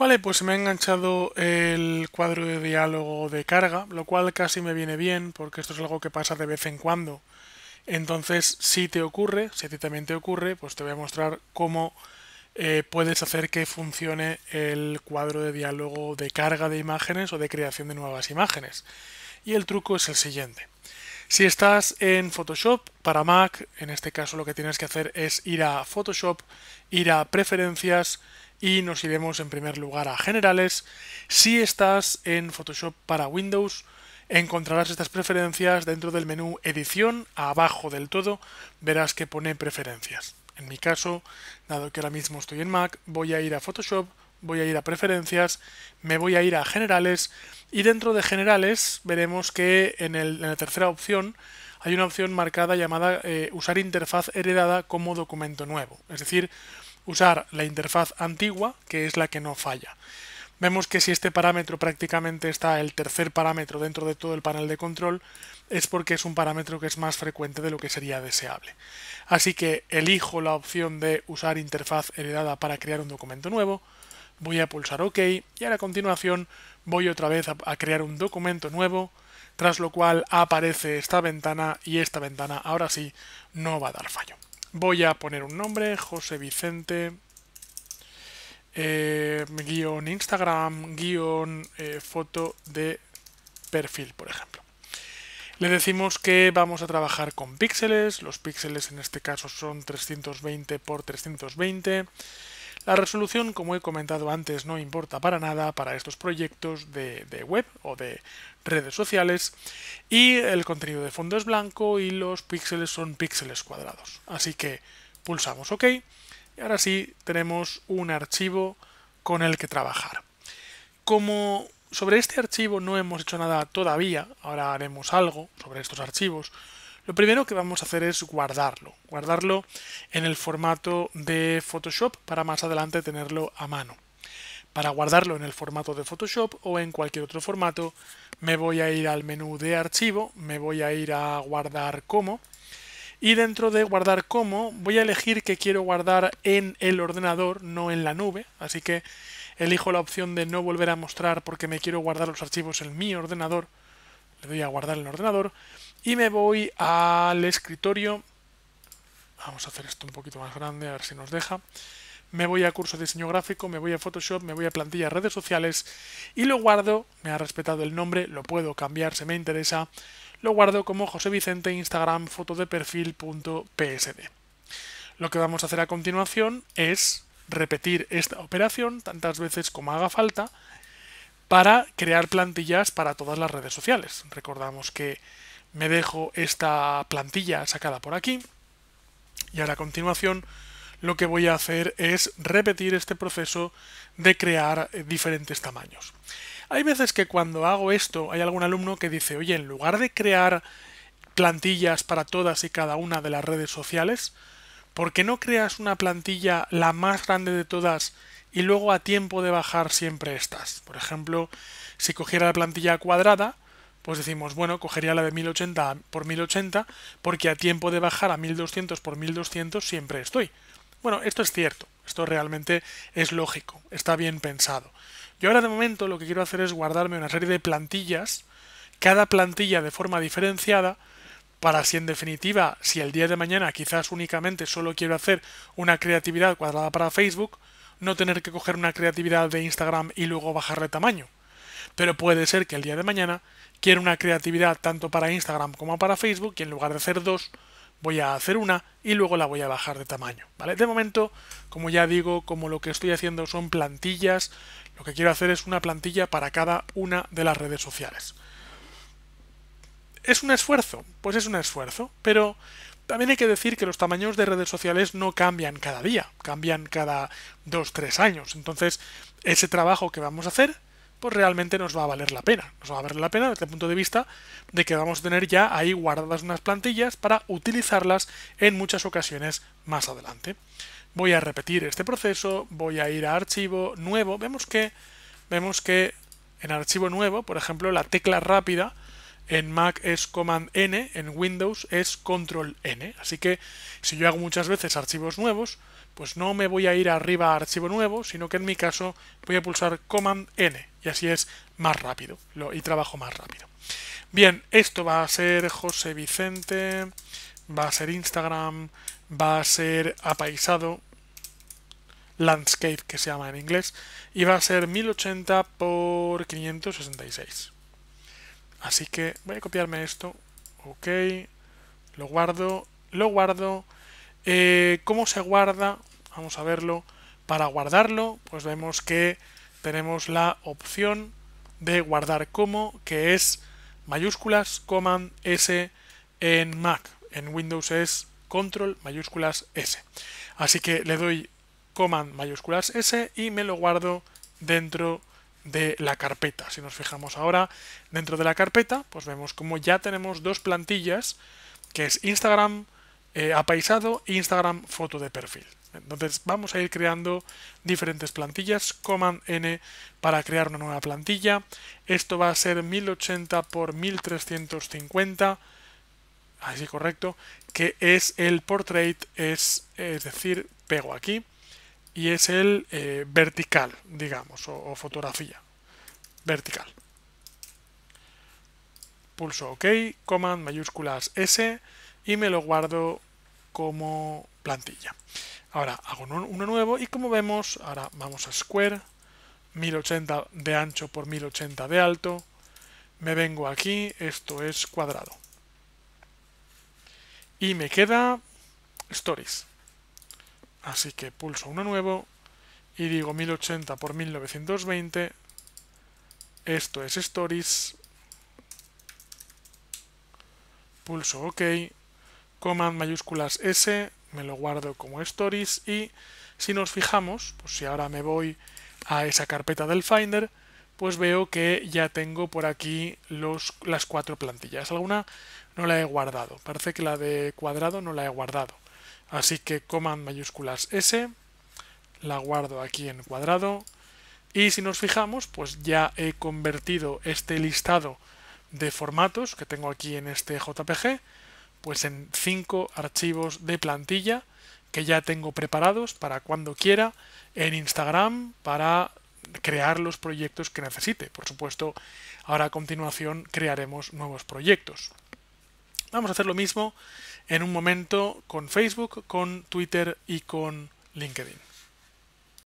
Vale, pues me ha enganchado el cuadro de diálogo de carga, lo cual casi me viene bien, porque esto es algo que pasa de vez en cuando. Entonces, si te ocurre, si a ti también te ocurre, pues te voy a mostrar cómo eh, puedes hacer que funcione el cuadro de diálogo de carga de imágenes o de creación de nuevas imágenes. Y el truco es el siguiente. Si estás en Photoshop para Mac, en este caso lo que tienes que hacer es ir a Photoshop, ir a Preferencias, y nos iremos en primer lugar a generales. Si estás en Photoshop para Windows, encontrarás estas preferencias dentro del menú edición, abajo del todo verás que pone preferencias. En mi caso, dado que ahora mismo estoy en Mac, voy a ir a Photoshop, voy a ir a preferencias, me voy a ir a generales y dentro de generales veremos que en, la tercera opción hay una opción marcada llamada eh, usar interfaz heredada como documento nuevo. Es decir, usar la interfaz antigua, que es la que no falla. Vemos que si este parámetro prácticamente está el tercer parámetro dentro de todo el panel de control, es porque es un parámetro que es más frecuente de lo que sería deseable. Así que elijo la opción de usar interfaz heredada para crear un documento nuevo, voy a pulsar OK y a continuación voy otra vez a crear un documento nuevo, tras lo cual aparece esta ventana y esta ventana ahora sí no va a dar fallo. Voy a poner un nombre, José Vicente, eh, guión Instagram, guión eh, foto de perfil, por ejemplo. Le decimos que vamos a trabajar con píxeles, los píxeles en este caso son 320 por 320 la resolución, como he comentado antes, no importa para nada para estos proyectos de, web o de redes sociales y el contenido de fondo es blanco y los píxeles son píxeles cuadrados. Así que pulsamos OK y ahora sí tenemos un archivo con el que trabajar. Como sobre este archivo no hemos hecho nada todavía, ahora haremos algo sobre estos archivos, lo primero que vamos a hacer es guardarlo, guardarlo en el formato de Photoshop para más adelante tenerlo a mano. Para guardarlo en el formato de Photoshop o en cualquier otro formato, me voy a ir al menú de archivo, me voy a ir a guardar como y dentro de guardar como voy a elegir que quiero guardar en el ordenador, no en la nube, así que elijo la opción de no volver a mostrar porque me quiero guardar los archivos en mi ordenador, le doy a guardar en el ordenador y me voy al escritorio. Vamos a hacer esto un poquito más grande, a ver si nos deja. Me voy a curso de diseño gráfico, me voy a Photoshop, me voy a plantilla redes sociales y lo guardo. Me ha respetado el nombre, lo puedo cambiar si me interesa. Lo guardo como José Vicente Instagram foto de Lo que vamos a hacer a continuación es repetir esta operación tantas veces como haga falta para crear plantillas para todas las redes sociales. Recordamos que me dejo esta plantilla sacada por aquí y ahora a continuación lo que voy a hacer es repetir este proceso de crear diferentes tamaños. Hay veces que cuando hago esto hay algún alumno que dice, oye, en lugar de crear plantillas para todas y cada una de las redes sociales, ¿por qué no creas una plantilla la más grande de todas y luego a tiempo de bajar siempre estas? Por ejemplo, si cogiera la plantilla cuadrada, pues decimos, bueno, cogería la de 1080 por 1080 porque a tiempo de bajar a 1200 por 1200 siempre estoy. Bueno, esto es cierto, esto realmente es lógico, está bien pensado. Yo ahora de momento lo que quiero hacer es guardarme una serie de plantillas, cada plantilla de forma diferenciada, para si en definitiva, si el día de mañana quizás únicamente solo quiero hacer una creatividad cuadrada para Facebook, no tener que coger una creatividad de Instagram y luego bajarle tamaño pero puede ser que el día de mañana quiera una creatividad tanto para Instagram como para Facebook y en lugar de hacer dos, voy a hacer una y luego la voy a bajar de tamaño, ¿vale? De momento, como ya digo, como lo que estoy haciendo son plantillas, lo que quiero hacer es una plantilla para cada una de las redes sociales. ¿Es un esfuerzo? Pues es un esfuerzo, pero también hay que decir que los tamaños de redes sociales no cambian cada día, cambian cada 2 tres años. Entonces, ese trabajo que vamos a hacer pues realmente nos va a valer la pena. Nos va a valer la pena desde el punto de vista de que vamos a tener ya ahí guardadas unas plantillas para utilizarlas en muchas ocasiones más adelante. Voy a repetir este proceso, voy a ir a archivo nuevo. Vemos que, vemos que en archivo nuevo, por ejemplo, la tecla rápida en Mac es Command N, en Windows es Control N. Así que si yo hago muchas veces archivos nuevos, pues no me voy a ir arriba a archivo nuevo, sino que en mi caso voy a pulsar Command N y así es más rápido lo, y trabajo más rápido. Bien, esto va a ser José Vicente, va a ser Instagram, va a ser apaisado, landscape que se llama en inglés, y va a ser 1080 por 566. Así que voy a copiarme esto. Ok. Lo guardo. Lo guardo. Eh, ¿Cómo se guarda? Vamos a verlo. Para guardarlo, pues vemos que tenemos la opción de guardar como, que es mayúsculas, command S en Mac. En Windows es control mayúsculas S. Así que le doy command mayúsculas S y me lo guardo dentro de la carpeta. Si nos fijamos ahora dentro de la carpeta, pues vemos como ya tenemos dos plantillas, que es Instagram eh, apaisado e Instagram foto de perfil. Entonces vamos a ir creando diferentes plantillas, command n para crear una nueva plantilla. Esto va a ser 1080 x 1350, así correcto, que es el portrait, es, es decir, pego aquí y es el eh, vertical, digamos, o, o fotografía. Vertical. Pulso OK, command mayúsculas S y me lo guardo como plantilla. Ahora hago uno nuevo y como vemos, ahora vamos a Square, 1080 de ancho por 1080 de alto, me vengo aquí, esto es cuadrado. Y me queda Stories. Así que pulso uno nuevo y digo 1080 por 1920. Esto es Stories. Pulso OK. Command mayúsculas S. Me lo guardo como Stories. Y si nos fijamos, pues si ahora me voy a esa carpeta del Finder, pues veo que ya tengo por aquí las cuatro plantillas. Alguna no la he guardado. Parece que la de cuadrado no la he guardado. Así que command mayúsculas S, la guardo aquí en cuadrado y si nos fijamos pues ya he convertido este listado de formatos que tengo aquí en este JPG pues en cinco archivos de plantilla que ya tengo preparados para cuando quiera en Instagram para crear los proyectos que necesite. Por supuesto, ahora a continuación crearemos nuevos proyectos. Vamos a hacer lo mismo en un momento con Facebook, con Twitter y con LinkedIn.